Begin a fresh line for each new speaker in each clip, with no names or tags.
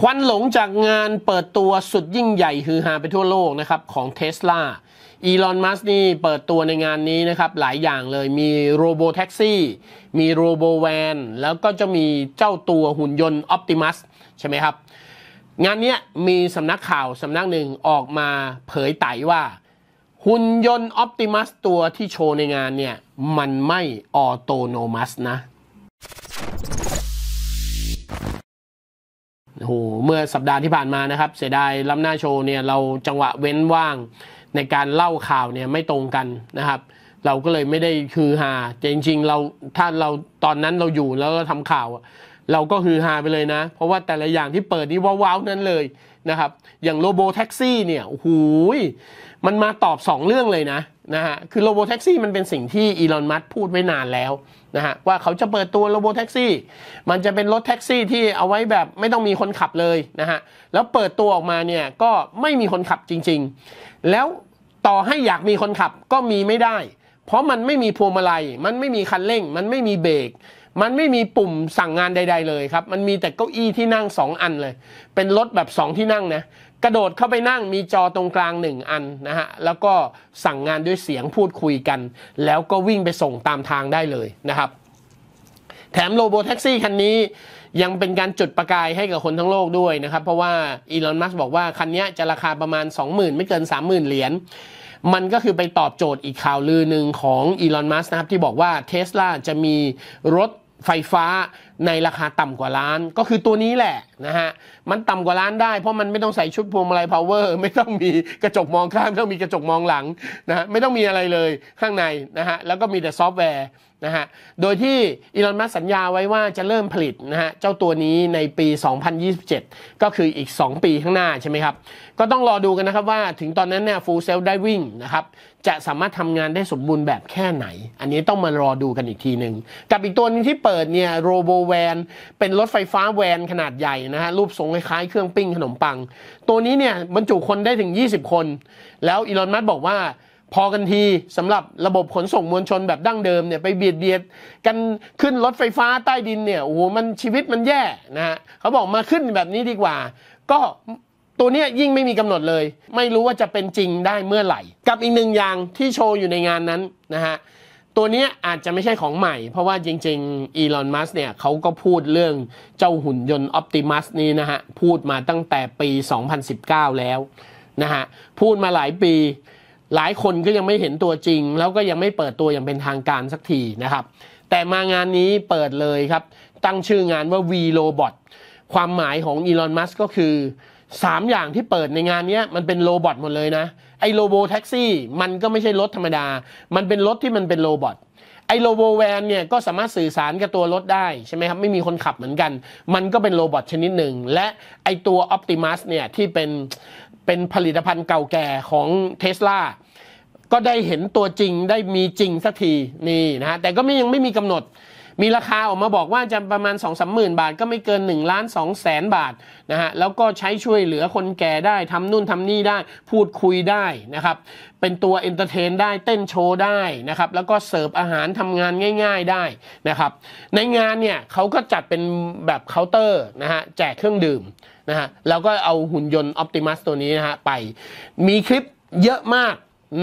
ควันหลงจากงานเปิดตัวสุดยิ่งใหญ่ฮือฮาไปทั่วโลกนะครับ ของเทสลาอีลอนมัสนี่เปิดตัวในงานนี้นะครับ หลายอย่างเลยมีโรโบแท็กซี่มีโรโบแวนแล้วก็จะมีเจ้าตัวหุ่นยนต์ออปติมัสใช่ไหมครับ งานนี้มีสำนักข่าวสำนักหนึ่งออกมาเผยไตว่า หุ่นยนต์ออปติมัสตัวที่โชว์ในงานเนี่ย มันไม่ออโตโนมัสนะโหเมื่อสัปดาห์ที่ผ่านมานะครับ เสียดายล้ำหน้าโชว์เนี่ยเราจังหวะเว้นว่าง ในการเล่าข่าวเนี่ยไม่ตรงกันนะครับ เราก็เลยไม่ได้คือฮาจริงๆเราถ้าเราตอนนั้นเราอยู่แล้วเราทำข่าว เราก็ฮือฮาไปเลยนะ เพราะว่าแต่ละอย่างที่เปิดนี่ว้าวๆนั้นเลยนะครับ อย่างโลโบแท็กซี่เนี่ยโอ้โหมันมาตอบ 2 เรื่องเลยนะนะฮะคือโลโบแท็กซี่มันเป็นสิ่งที่อีลอนมัสพูดไว้นานแล้วนะฮะว่าเขาจะเปิดตัวโลโบแท็กซี่มันจะเป็นรถแท็กซี่ที่เอาไว้แบบไม่ต้องมีคนขับเลยนะฮะแล้วเปิดตัวออกมาเนี่ยก็ไม่มีคนขับจริงๆ แล้วต่อให้อยากมีคนขับก็มีไม่ได้ เพราะมันไม่มีพวงมาลัยมันไม่มีคันเร่ง มันไม่มีเบรกมันไม่มีปุ่มสั่งงานใดๆเลยครับมันมีแต่เก้าอี้ที่นั่ง 2 อันเลย เป็นรถแบบ 2 ที่นั่งนะกระโดดเข้าไปนั่งมีจอตรงกลางหนึ่งอันนะฮะแล้วก็สั่งงานด้วยเสียงพูดคุยกัน แล้วก็วิ่งไปส่งตามทางได้เลยนะครับ แถมโลโบแท็กซี่คันนี้ยังเป็นการจุดประกายให้กับคนทั้งโลกด้วยนะครับ เพราะว่าอีลอนมัสบอกว่าคันนี้จะราคาประมาณ 20,000 ไม่เกิน 30,000 เหรียญมันก็คือไปตอบโจทย์อีกข่าวลือหนึ่งของอีลอนมัสนะครับที่บอกว่าเทสลาจะมีรถไฟฟ้าในราคาต่ำกว่าล้านก็คือตัวนี้แหละนะฮะมันต่ำกว่าล้านได้เพราะมันไม่ต้องใส่ชุดพวงมาลัยพาวเวอร์ ไม่ต้องมีกระจกมองข้าง ไม่ต้องมีกระจกมองหลังนะฮะไม่ต้องมีอะไรเลยข้างในนะฮะแล้วก็มีแต่ซอฟต์แวร์นะฮะโดยที่อีลอนมัสสัญญาไว้ว่าจะเริ่มผลิตนะฮะเจ้าตัวนี้ในปี 2027 ก็คืออีก 2 ปีข้างหน้าใช่ไหมครับก็ต้องรอดูกันนะครับว่าถึงตอนนั้นเนี่ยฟูลเซลได้วิ่งนะครับจะสามารถทำงานได้สมบูรณ์แบบแค่ไหน อันนี้ต้องมารอดูกันอีกทีหนึ่งกับอีกตัวนึงที่เปิดเนี่ยโรโบแวนเป็นรถไฟฟ้าแวนขนาดใหญ่นะฮะรูปทรงคล้ายๆ เครื่องปิ้งขนมปัง ตัวนี้เนี่ยบรรจุคนได้ถึง 20 คน แล้วอีลอนมัสบอกว่า พอกันทีสำหรับระบบขนส่งมวลชนแบบดั้งเดิมเนี่ยไปเบียดเบียดกันขึ้นรถไฟฟ้าใต้ดินเนี่ยโอ้โหมันชีวิตมันแย่นะฮะเขาบอกมาขึ้นแบบนี้ดีกว่า ก็ตัวนี้ยิ่งไม่มีกำหนดเลย ไม่รู้ว่าจะเป็นจริงได้เมื่อไหร่กับอีกหนึ่งอย่างที่โชว์อยู่ในงานนั้นนะฮะตัวนี้อาจจะไม่ใช่ของใหม่เพราะว่าจริงๆอีลอนมัสเนี่ยเขาก็พูดเรื่องเจ้าหุ่นยนต์ออปติมัสนี้นะฮะ พูดมาตั้งแต่ปี 2019 แล้วนะฮะ พูดมาหลายปีหลายคนก็ยังไม่เห็นตัวจริง แล้วก็ยังไม่เปิดตัวอย่างเป็นทางการสักทีนะครับ แต่มางานนี้เปิดเลยครับ ตั้งชื่องานว่า V Robot ความหมายของอีลอนมัสก็คือสามอย่างที่เปิดในงานนี้มันเป็นโรบอทหมดเลยนะ ไอโรโบแท็กซี่มันก็ไม่ใช่รถธรรมดา มันเป็นรถที่มันเป็นโรบอทไอโรโบแวนเนี่ยก็สามารถสื่อสารกับตัวรถได้ใช่ไหมครับ ไม่มีคนขับเหมือนกัน มันก็เป็นโรบอทชนิดหนึ่ง และไอตัวออปติมัสเนี่ยที่เป็นเป็นผลิตภัณฑ์เก่าแก่ของเทสลาก็ได้เห็นตัวจริงได้มีจริงสักทีนี่นะฮะแต่ก็ไม่ยังไม่มีกำหนดมีราคาออกมาบอกว่าจะประมาณ2องสามหมื่นบาทก็ไม่เกิน1นึ่งล้านสองแสนบาทนะฮะแล้วก็ใช้ช่วยเหลือคนแก่ได้ทำนู่นทำนี่ได้พูดคุยได้นะครับเป็นตัวเอนเตอร์เทนได้เต้นโชว์ได้นะครับแล้วก็เสิร์ฟอาหารทำงานง่ายๆได้นะครับในงานเนี่ยเขาก็จัดเป็นแบบเคาน์เตอร์นะฮะแจกเครื่องดื่มนะฮะแล้วก็เอาหุ่นยนต์ออปติมัสตัวนี้นะฮะไปมีคลิปเยอะมาก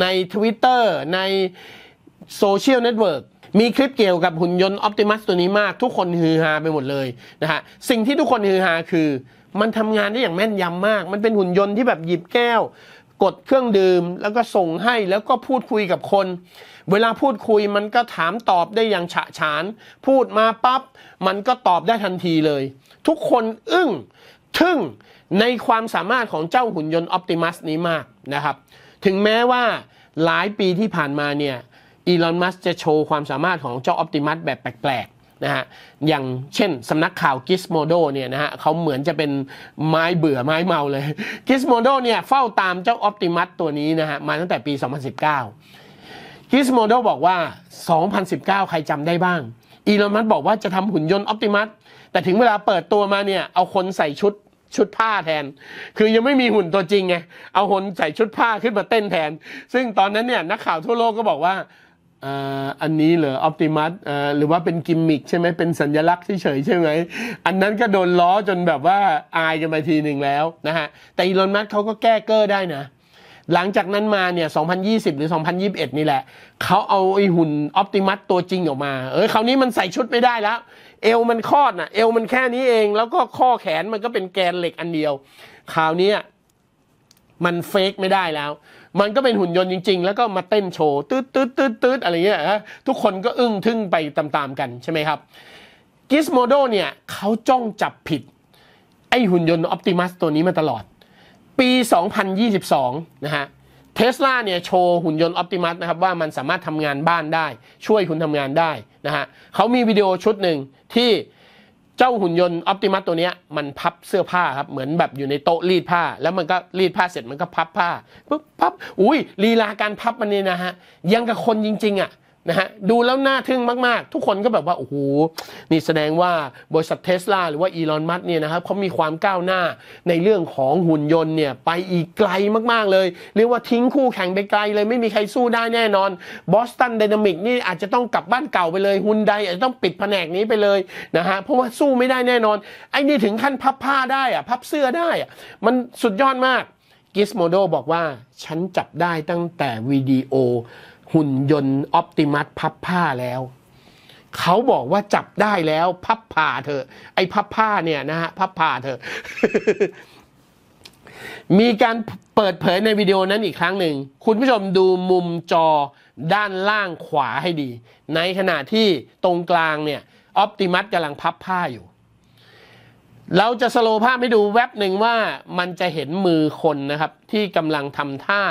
ใน Twitter ในโซเชียลเน็ตเวิร์กมีคลิปเกี่ยวกับหุ่นยนต์ออปติมัสตัวนี้มากทุกคนฮือฮาไปหมดเลยนะฮะสิ่งที่ทุกคนฮือฮาคือ มันทำงานได้อย่างแม่นยำมาก มันเป็นหุ่นยนต์ที่แบบหยิบแก้ว กดเครื่องดื่มแล้วก็ส่งให้แล้วก็พูดคุยกับคน เวลาพูดคุยมันก็ถามตอบได้อย่างฉะฉาน พูดมาปับ๊บมันก็ตอบได้ทันทีเลย ทุกคนอึ้งทึ่งในความสามารถของเจ้าหุ่นยนต์ออปติมัสนี้มากนะครับถึงแม้ว่าหลายปีที่ผ่านมาเนี่ยอีลอนมัสจะโชว์ความสามารถของเจ้าออปติมัสแบบแปลกๆนะฮะ อย่างเช่นสำนักข่าวกิสโมโดเนี่ยนะฮะเขาเหมือนจะเป็นไม้เบื่อไม้เมาเลยกิสโมโดเนี่ยเฝ้าตามเจ้าออปติมัสตัวนี้นะฮะมาตั้งแต่ปี 2019กิสโมโดบอกว่า 2019 ใครจำได้บ้าง อีลอนมัสบอกว่าจะทำหุ่นยนต์ออปติมัส แต่ถึงเวลาเปิดตัวมาเนี่ยเอาคนใส่ชุดชุดผ้าแทน คือยังไม่มีหุ่นตัวจริงไง เอาหุ่นใส่ชุดผ้าขึ้นมาเต้นแทน ซึ่งตอนนั้นเนี่ยนักข่าวทั่วโลกก็บอกว่าอันนี้เหรอออพติมัสหรือว่าเป็นกิมมิคใช่ไหมเป็นสัญลักษณ์เฉยใช่ไหมอันนั้นก็โดนล้อจนแบบว่า อายกันไปทีหนึ่งแล้วนะฮะแต่อีลอนมัสเขาก็แก้เกอร์ได้นะ หลังจากนั้นมาเนี่ย2020 หรือ 2021 นี่แหละ เขาเอาไอหุ่นออพติมัสตัวจริงออกมา เออคราวนี้มันใส่ชุดไม่ได้แล้ว เอวมันคลอดนะ่ะเอวมันแค่นี้เอง แล้วก็ข้อแขนมันก็เป็นแกนเหล็กอันเดียวคราวนี้มันเฟกไม่ได้แล้วมันก็เป็นหุ่นยนต์จริงๆ แล้วก็มาเต้นโชว์ตืดตืดตืดอะไรเงี้ยนะทุกคนก็อึ้งทึ่งไปตามๆ กันใช่ไหมครับ กิสโมโดเนี่ยเขาจ้องจับผิด ไอหุ่นยนต์ออปติมัสตัวนี้มาตลอด ปี 2022นะฮะเทสลาเนี่ยโชว์หุ่นยนต์ออปติมัสนะครับว่ามันสามารถทำงานบ้านได้ช่วยคุณทำงานได้นะฮะเขามีวิดีโอชุดหนึ่งที่เจ้าหุ่นยนต์ออพติมัสตัวนี้มันพับเสื้อผ้าครับ เหมือนแบบอยู่ในโต๊ะรีดผ้า แล้วมันก็รีดผ้าเสร็จมันก็พับผ้าปุ๊บพับอุ้ยลีลาการพับมันนี่นะฮะ ยังกับคนจริงๆ อ่ะนะฮะดูแล้วน่าทึ่งมากๆ ทุกคนก็แบบว่า โอ้โห นี่แสดงว่าบริษัทเทสลาหรือว่าอีลอนมัสเนี่ยนะครับเขามีความก้าวหน้าในเรื่องของหุ่นยนต์เนี่ย ไปอีกไกลมากๆเลย เรียกว่าทิ้งคู่แข่งไปไกลเลยไม่มีใครสู้ได้แน่นอนบอสตันไดนามิกนี่อาจจะต้องกลับบ้านเก่าไปเลยหุนใดอาจจะต้องปิดแผนกนี้ไปเลยนะฮะเพราะว่าสู้ไม่ได้แน่นอนไอ้นี่ถึงขั้นพับผ้าได้อะพับเสื้อได้อะมันสุดยอดมากกิสโมโดบอกว่าฉันจับได้ตั้งแต่วิดีโอหุ่นยนต์ออปติมัสพับผ้าแล้ว เขาบอกว่าจับได้แล้ว พับผ่าเถอะไอ้พับผ้าเนี่ยนะฮะพับผ่าเถอะมีการเปิดเผยในวิดีโอนั้นอีกครั้งหนึ่ง คุณผู้ชมดูมุมจอด้านล่างขวาให้ดี ในขณะที่ตรงกลางเนี่ยออปติมัสกำลังพับผ้าอยู่ เราจะสโลภาพให้ดูแว็บหนึ่งว่ามันจะเห็นมือคนนะครับ ที่กำลังทำท่า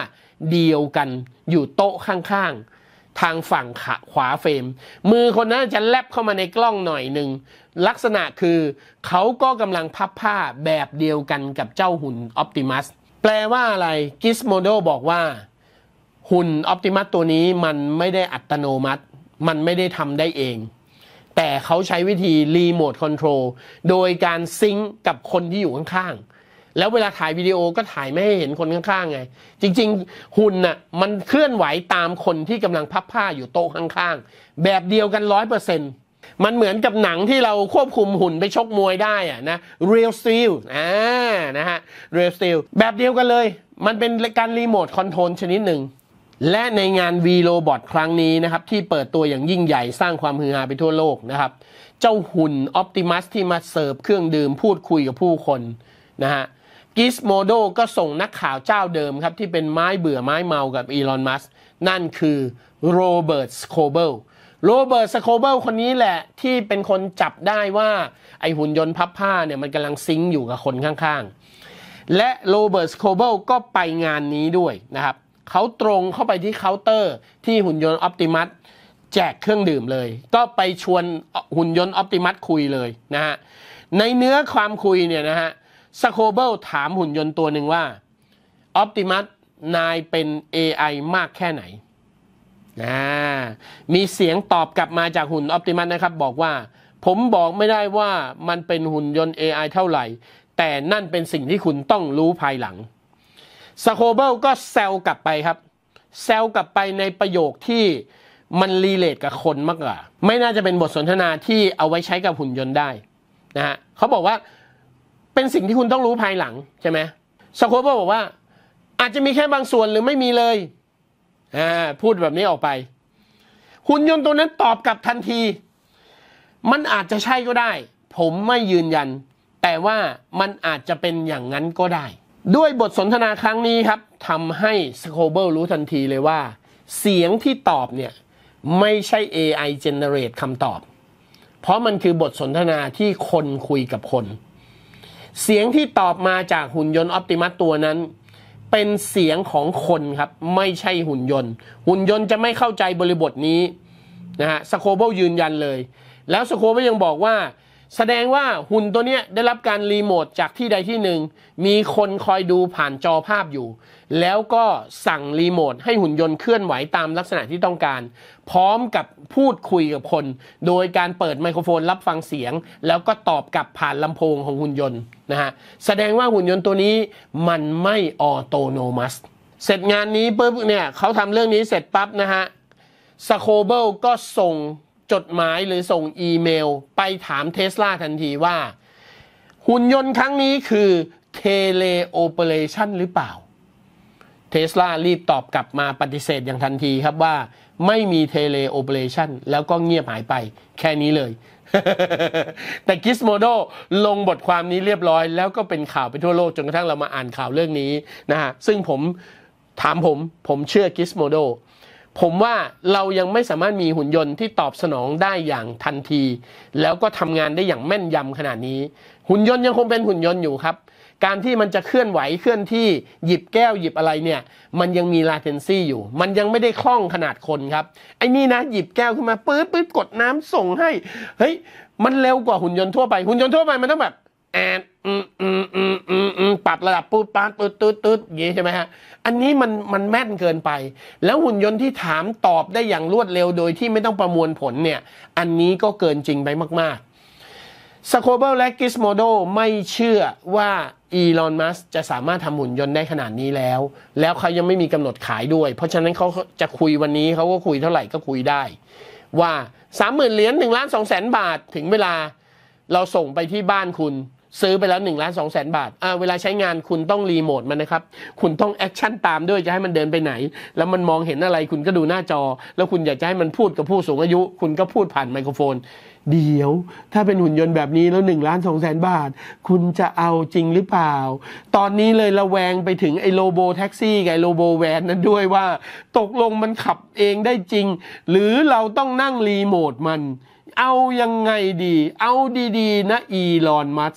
เดียวกันอยู่โต๊ะข้างๆ ทางฝั่งขขวาเฟรม มือคนนั้นจะแลบเข้ามาในกล้องหน่อยหนึ่ง ลักษณะคือ เขาก็กำลังพับผ้าแบบเดียวกันกับเจ้าหุ่นออ t ติมัสแปลว่าอะไร กิสโมโดบอกว่า หุ่นออ t ติมัสตัวนี้มันไม่ได้อัตโนมัติ มันไม่ได้ทำได้เอง แต่เขาใช้วิธีรีโมทคอนโทรลโดยการซิงกกับคนที่อยู่ข้างๆแล้วเวลาถ่ายวิดีโอก็ถ่ายไม่ให้เห็นคนข้างๆ ไง จริง ๆ หุ่นน่ะมันเคลื่อนไหวตามคนที่กำลังพับผ้าอยู่โต๊ะข้าง ๆ แบบเดียวกันร้อยเปอร์เซ็นต์มันเหมือนกับหนังที่เราควบคุมหุ่นไปชกมวยได้อะนะ Real Steel อ่านะฮะ Real Steel แบบเดียวกันเลย มันเป็นการรีโมทคอนโทรลชนิดหนึ่ง และในงาน V Robot ครั้งนี้นะครับ ที่เปิดตัวอย่างยิ่งใหญ่สร้างความฮือฮาไปทั่วโลกนะครับ เจ้าหุ่น Optimus ที่มาเสิร์ฟเครื่องดื่มพูดคุยกับผู้คนนะฮะกิสโมโดก็ส่งนักข่าวเจ้าเดิมครับ ที่เป็นไม้เบื่อไม้เมา กับอีลอนมัส นั่นคือโรเบิร์ตสโคเบิลโรเบิร์ตสโคเบิลคนนี้แหละที่เป็นคนจับได้ว่าไอหุ่นยนต์พับผ้าเนี่ย มันกำลังซิงอยู่กับคนข้างๆ และโรเบิร์ตสโคเบิลก็ไปงานนี้ด้วยนะครับ เขาตรงเข้าไปที่เคาน์เตอร์ที่หุ่นยนต์ออปติมัสแจกเครื่องดื่มเลย ก็ไปชวนหุ่นยนต์ออปติมัสคุยเลยนะฮะในเนื้อความคุยเนี่ยนะฮะสโคเบิลถามหุ่นยนต์ตัวหนึ่งว่าออปติมัสนายเป็น AI มากแค่ไหนนะมีเสียงตอบกลับมาจากหุ่นออปติมัสนะครับบอกว่า ผมบอกไม่ได้ว่ามันเป็นหุ่นยนต์ AI เท่าไหร่ แต่นั่นเป็นสิ่งที่คุณต้องรู้ภายหลังสโคเบิลก็แซวกลับไปครับแซวกลับไปในประโยคที่มันรีเลทกับคนมากกว่า ไม่น่าจะเป็นบทสนทนาที่เอาไว้ใช้กับหุ่นยนต์ได้นะฮะเขาบอกว่าเป็นสิ่งที่คุณต้องรู้ภายหลังใช่ไหมสโคปบอกว่า อาจจะมีแค่บางส่วนหรือไม่มีเลยอ่าพูดแบบนี้ออกไป หุ่นยนต์ตัวนั้นตอบกลับทันที มันอาจจะใช่ก็ได้ ผมไม่ยืนยัน แต่ว่ามันอาจจะเป็นอย่างนั้นก็ได้ ด้วยบทสนทนาครั้งนี้ครับทำให้สโคเบิลรู้ทันทีเลยว่า เสียงที่ตอบเนี่ย ไม่ใช่ AI generate คำตอบ เพราะมันคือบทสนทนาที่คนคุยกับคนเสียงที่ตอบมาจากหุ่นยนต์ออปติมัสตัวนั้น เป็นเสียงของคนครับ ไม่ใช่หุ่นยนต์ หุ่นยนต์จะไม่เข้าใจบริบทนี้นะฮะสโคเบิลยืนยันเลย แล้วสโคเบิลยังบอกว่าแสดงว่าหุ่นตัวเนี้ยได้รับการรีโมทจากที่ใดที่หนึ่ง มีคนคอยดูผ่านจอภาพอยู่ แล้วก็สั่งรีโมทให้หุ่นยนต์เคลื่อนไหวตามลักษณะที่ต้องการ พร้อมกับพูดคุยกับคน โดยการเปิดไมโครโฟนรับฟังเสียง แล้วก็ตอบกลับผ่านลำโพงของหุ่นยนต์นะฮะแสดงว่าหุ่นยนต์ตัวนี้มันไม่ออโตโนมัส เสร็จงานนี้ปุ๊บเนี่ยเขาทำเรื่องนี้เสร็จปั๊บนะฮะสโคเบิลก็ส่งจดหมายหรือส่งอีเมลไปถามเทสลาทันทีว่า หุ่นยนต์ครั้งนี้คือเทเลโอเปเรชันหรือเปล่า เทสลารีบตอบกลับมาปฏิเสธอย่างทันทีครับว่าไม่มีเทเลโอเปเรชันแล้วก็เงียบหายไป แค่นี้เลย แต่กิสโมโดลงบทความนี้เรียบร้อยแล้วก็เป็นข่าวไปทั่วโลก จนกระทั่งเรามาอ่านข่าวเรื่องนี้นะฮะซึ่งผม ถามผม ผมเชื่อกิสโมโดผมว่าเรายังไม่สามารถมีหุ่นยนต์ที่ตอบสนองได้อย่างทันที แล้วก็ทำงานได้อย่างแม่นยำขนาดนี้ หุ่นยนต์ยังคงเป็นหุ่นยนต์อยู่ครับ การที่มันจะเคลื่อนไหวเคลื่อนที่หยิบแก้วหยิบอะไรเนี่ย มันยังมีาเทนซี่อยู่มันยังไม่ได้คล่องขนาดคนครับไอ้นี่นะ หยิบแก้วขึ้นมาปื๊ดปื๊ดกดน้ำส่งให้เฮ้ยมันเร็วกว่าหุ่นยนต์ทั่วไปหุ่นยนต์ทั่วไป มันต้องแบบแอดอืมอืม อืม อืม อืมปรับระดับปูดปานปูดตืดตืดอย่างนี้ใช่ไหมฮะ อันนี้มันมันแม่นเกินไป แล้วหุ่นยนต์ที่ถามตอบได้อย่างรวดเร็วโดยที่ไม่ต้องประมวลผลเนี่ย อันนี้ก็เกินจริงไปมากๆสโคเบิลและกิสโมโดไม่เชื่อว่าอีลอนมัสจะสามารถทำหุ่นยนต์ได้ขนาดนี้แล้ว แล้วเขายังไม่มีกำหนดขายด้วย เพราะฉะนั้นเขาจะคุยวันนี้เขาก็คุยเท่าไหร่ก็คุยได้ ว่า30,000เหรียญ1ล้าน2แสนบาทถึงเวลา เราส่งไปที่บ้านคุณซื้อไปแล้ว1นึ่งล้านสองแสนบาท เวลาใช้งานคุณต้องรีโมทมันนะครับ คุณต้องแอคชั่นตามด้วยจะให้มันเดินไปไหน แล้วมันมองเห็นอะไรคุณก็ดูหน้าจอ แล้วคุณอยากจะให้มันพูดกับผู้สูงอายุ คุณก็พูดผ่านไมโครโฟน เดี๋ยว ถ้าเป็นหุ่นยนต์แบบนี้แล้ว1นึ่งล้านสองแสนบาท คุณจะเอาจริงหรือเปล่า ตอนนี้เลยระแวงไปถึงไอ้โลโบแท็กซี่กับโลโบแวนนั้นด้วยว่า ตกลงมันขับเองได้จริง หรือเราต้องนั่งรีโมทมัน เอายังไงดี เอาดีๆนะอีลอนมัส